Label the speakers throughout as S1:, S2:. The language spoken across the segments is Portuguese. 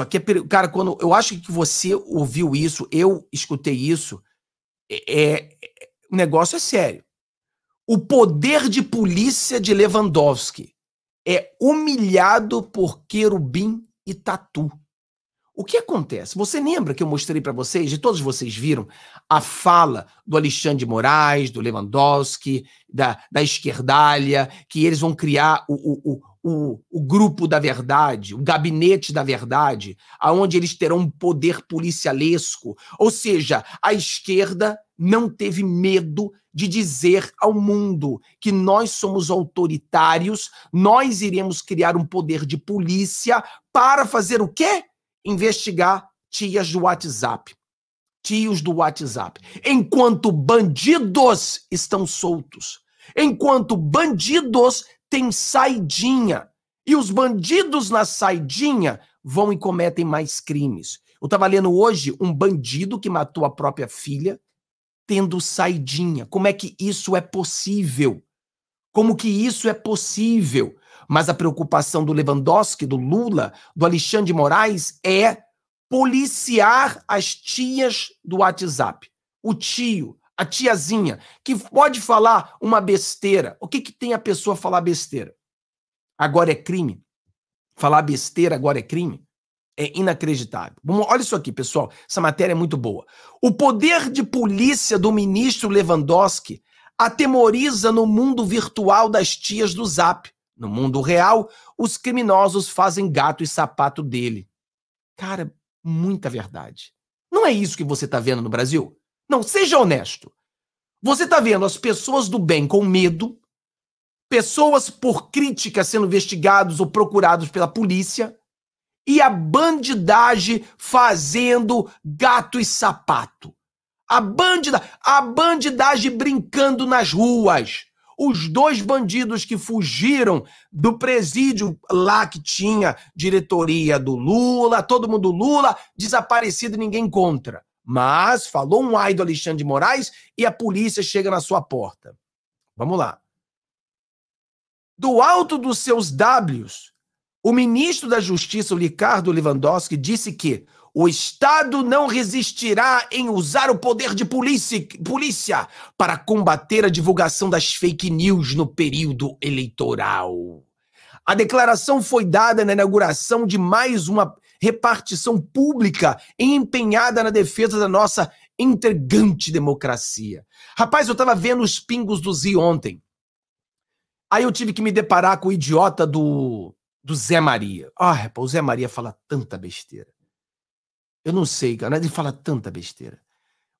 S1: Só que, é cara, quando eu acho que você ouviu isso, eu escutei isso, é, é o negócio é sério. O poder de polícia de Lewandowski é humilhado por Querubim e Tatu. O que acontece? Você lembra que eu mostrei para vocês, e todos vocês viram, a fala do Alexandre de Moraes, do Lewandowski, da, da esquerdalha, que eles vão criar o, o, o, o grupo da verdade, o gabinete da verdade, aonde eles terão um poder policialesco. Ou seja, a esquerda não teve medo de dizer ao mundo que nós somos autoritários, nós iremos criar um poder de polícia para fazer o quê? Investigar tias do WhatsApp, tios do WhatsApp. Enquanto bandidos estão soltos, enquanto bandidos tem saidinha. E os bandidos na saidinha vão e cometem mais crimes. Eu estava lendo hoje um bandido que matou a própria filha tendo saidinha. Como é que isso é possível? Como que isso é possível? Mas a preocupação do Lewandowski, do Lula, do Alexandre de Moraes é policiar as tias do WhatsApp. O tio, a tiazinha, que pode falar uma besteira. O que, que tem a pessoa falar besteira? Agora é crime? Falar besteira agora é crime? É inacreditável. olha isso aqui, pessoal. Essa matéria é muito boa. O poder de polícia do ministro Lewandowski atemoriza no mundo virtual das tias do Zap. No mundo real, os criminosos fazem gato e sapato dele. Cara, muita verdade. Não é isso que você está vendo no Brasil? Não, seja honesto. Você está vendo as pessoas do bem com medo, pessoas por crítica sendo investigados ou procurados pela polícia, e a bandidagem fazendo gato e sapato. A, bandida, a bandidagem brincando nas ruas. Os dois bandidos que fugiram do presídio lá que tinha diretoria do Lula, todo mundo Lula, desaparecido, ninguém encontra. Mas falou um ai do Alexandre de Moraes e a polícia chega na sua porta. Vamos lá. Do alto dos seus Ws, o ministro da Justiça, o Ricardo Lewandowski, disse que o Estado não resistirá em usar o poder de polícia, polícia para combater a divulgação das fake news no período eleitoral. A declaração foi dada na inauguração de mais uma repartição pública empenhada na defesa da nossa intrigante democracia. Rapaz, eu estava vendo os pingos do Z ontem. Aí eu tive que me deparar com o idiota do, do Zé Maria. Ah, rapaz, o Zé Maria fala tanta besteira. Eu não sei, cara, ele fala tanta besteira.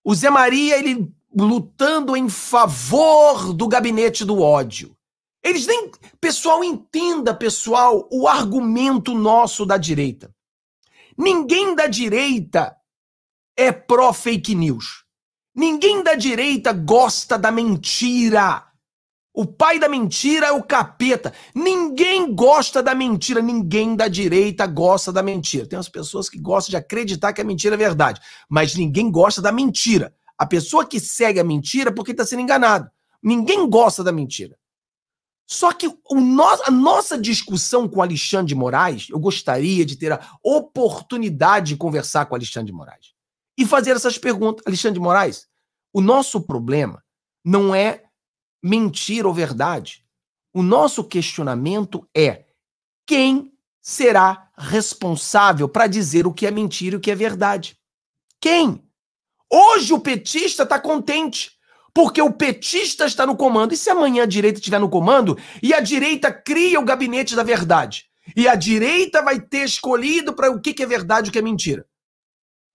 S1: O Zé Maria, ele lutando em favor do gabinete do ódio. Eles nem. Pessoal, entenda, pessoal, o argumento nosso da direita. Ninguém da direita é pró-fake news. Ninguém da direita gosta da mentira. O pai da mentira é o capeta. Ninguém gosta da mentira. Ninguém da direita gosta da mentira. Tem as pessoas que gostam de acreditar que a mentira é verdade, mas ninguém gosta da mentira. A pessoa que segue a mentira é porque está sendo enganado. Ninguém gosta da mentira. Só que o no, a nossa discussão com Alexandre de Moraes, eu gostaria de ter a oportunidade de conversar com Alexandre de Moraes e fazer essas perguntas. Alexandre de Moraes, o nosso problema não é mentira ou verdade. O nosso questionamento é quem será responsável para dizer o que é mentira e o que é verdade? Quem? Hoje o petista está contente porque o petista está no comando. E se amanhã a direita estiver no comando e a direita cria o gabinete da verdade? E a direita vai ter escolhido para o que, que é verdade e o que é mentira.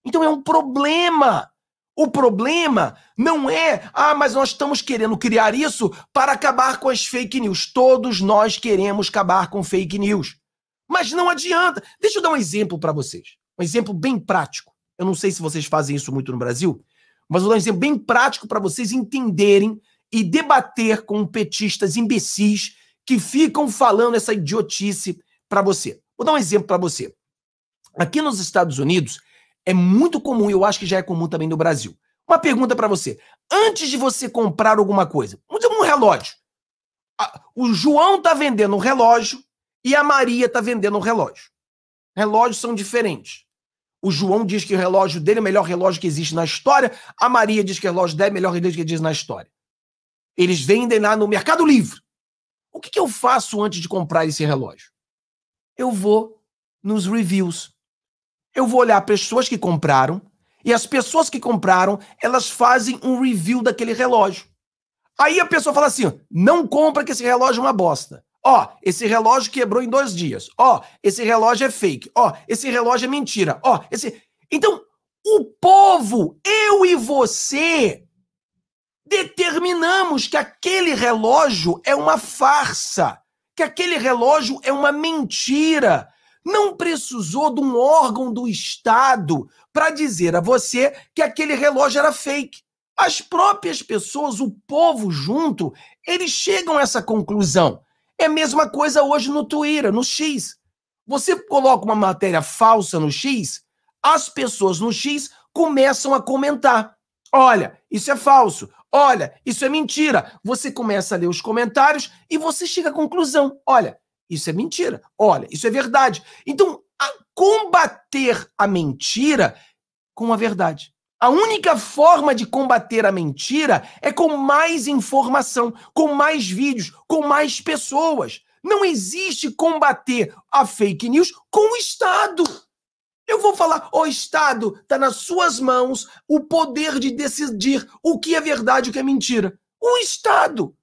S1: Então é um problema. O problema não é, ah, mas nós estamos querendo criar isso para acabar com as fake news. Todos nós queremos acabar com fake news. Mas não adianta. Deixa eu dar um exemplo para vocês. Um exemplo bem prático. Eu não sei se vocês fazem isso muito no Brasil mas vou dar um exemplo bem prático para vocês entenderem e debater com petistas imbecis que ficam falando essa idiotice para você. Vou dar um exemplo para você. Aqui nos Estados Unidos é muito comum, eu acho que já é comum também no Brasil. Uma pergunta para você: antes de você comprar alguma coisa, vamos dizer um relógio. O João tá vendendo um relógio e a Maria tá vendendo um relógio. Relógios são diferentes. O João diz que o relógio dele é o melhor relógio que existe na história. A Maria diz que o relógio dela é o melhor relógio que existe na história. Eles vendem lá no Mercado Livre. O que, que eu faço antes de comprar esse relógio? Eu vou nos reviews. Eu vou olhar pessoas que compraram e as pessoas que compraram, elas fazem um review daquele relógio. Aí a pessoa fala assim: não compra que esse relógio é uma bosta. Ó, esse relógio quebrou em dois dias. Ó, esse relógio é fake. Ó, esse relógio é mentira. Ó, esse. Então, o povo, eu e você, determinamos que aquele relógio é uma farsa, que aquele relógio é uma mentira. Não precisou de um órgão do Estado para dizer a você que aquele relógio era fake. As próprias pessoas, o povo junto, eles chegam a essa conclusão. É a mesma coisa hoje no Twitter, no X. Você coloca uma matéria falsa no X, as pessoas no X começam a comentar. Olha, isso é falso. Olha, isso é mentira. Você começa a ler os comentários e você chega à conclusão. Olha, isso é mentira. Olha, isso é verdade. Então, a combater a mentira com a verdade. A única forma de combater a mentira é com mais informação, com mais vídeos, com mais pessoas. Não existe combater a fake news com o Estado. Eu vou falar, o oh, Estado está nas suas mãos o poder de decidir o que é verdade e o que é mentira. O Estado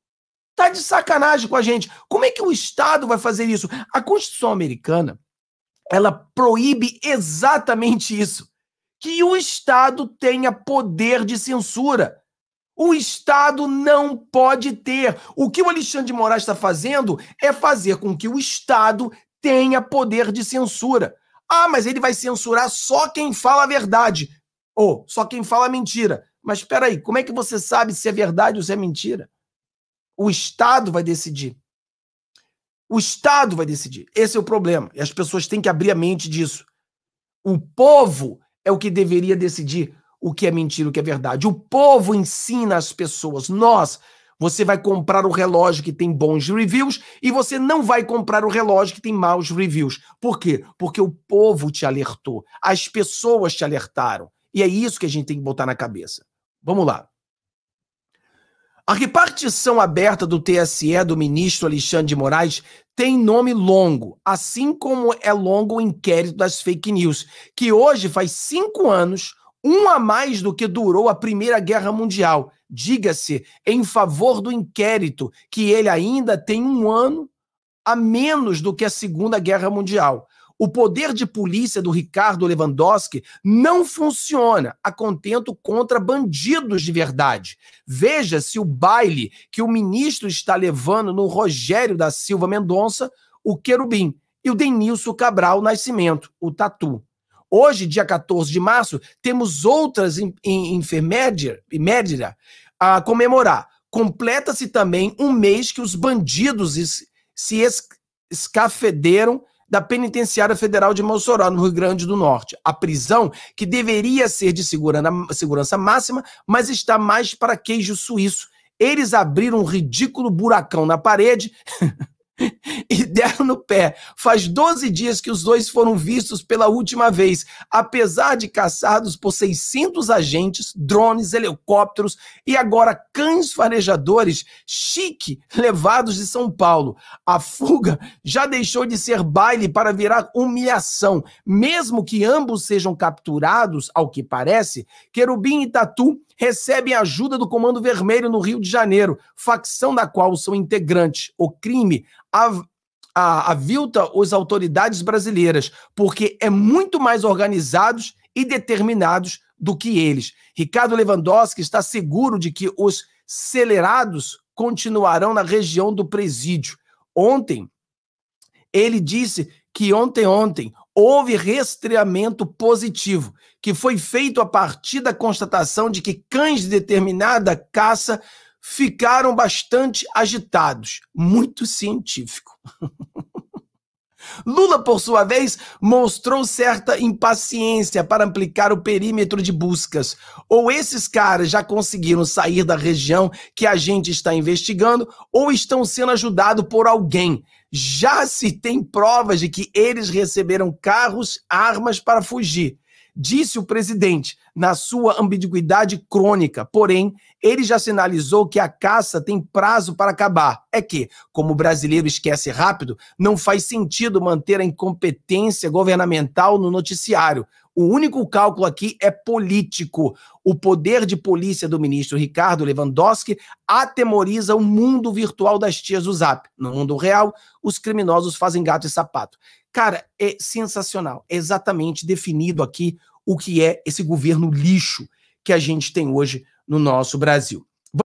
S1: está de sacanagem com a gente. Como é que o Estado vai fazer isso? A Constituição americana, ela proíbe exatamente isso que o Estado tenha poder de censura. O Estado não pode ter. O que o Alexandre de Moraes está fazendo é fazer com que o Estado tenha poder de censura. Ah, mas ele vai censurar só quem fala a verdade. Ou só quem fala a mentira. Mas espera aí, como é que você sabe se é verdade ou se é mentira? O Estado vai decidir. O Estado vai decidir. Esse é o problema. E as pessoas têm que abrir a mente disso. O povo é o que deveria decidir o que é mentira, o que é verdade. O povo ensina as pessoas. Nós, você vai comprar o relógio que tem bons reviews e você não vai comprar o relógio que tem maus reviews. Por quê? Porque o povo te alertou, as pessoas te alertaram. E é isso que a gente tem que botar na cabeça. Vamos lá. A repartição aberta do TSE do ministro Alexandre de Moraes tem nome longo, assim como é longo o inquérito das fake news, que hoje faz cinco anos, um a mais do que durou a Primeira Guerra Mundial. Diga-se, em favor do inquérito, que ele ainda tem um ano a menos do que a Segunda Guerra Mundial. O poder de polícia do Ricardo Lewandowski não funciona a contento contra bandidos de verdade. Veja se o baile que o ministro está levando no Rogério da Silva Mendonça, o Querubim, e o Denilson Cabral Nascimento, o Tatu. Hoje, dia 14 de março, temos outras em, a comemorar. Completa-se também um mês que os bandidos se escafederam da Penitenciária Federal de Mossoró, no Rio Grande do Norte. A prisão, que deveria ser de segurança máxima, mas está mais para queijo suíço. Eles abriram um ridículo buracão na parede deram no pé. Faz 12 dias que os dois foram vistos pela última vez, apesar de caçados por 600 agentes, drones, helicópteros e agora cães farejadores chique levados de São Paulo. A fuga já deixou de ser baile para virar humilhação. Mesmo que ambos sejam capturados, ao que parece, Querubim e Tatu recebem ajuda do Comando Vermelho no Rio de Janeiro, facção da qual são integrantes. O crime a avilta as autoridades brasileiras, porque é muito mais organizados e determinados do que eles. Ricardo Lewandowski está seguro de que os celerados continuarão na região do presídio. Ontem, ele disse que ontem, ontem, houve restreamento positivo, que foi feito a partir da constatação de que cães de determinada caça ficaram bastante agitados. Muito científico. Lula, por sua vez, mostrou certa impaciência para ampliar o perímetro de buscas. Ou esses caras já conseguiram sair da região que a gente está investigando, ou estão sendo ajudados por alguém. Já se tem provas de que eles receberam carros, armas para fugir disse o presidente, na sua ambiguidade crônica. Porém, ele já sinalizou que a caça tem prazo para acabar. É que, como o brasileiro esquece rápido, não faz sentido manter a incompetência governamental no noticiário. O único cálculo aqui é político. O poder de polícia do ministro Ricardo Lewandowski atemoriza o mundo virtual das tias do Zap. No mundo real, os criminosos fazem gato e sapato. Cara, é sensacional. É exatamente definido aqui o que é esse governo lixo que a gente tem hoje no nosso Brasil.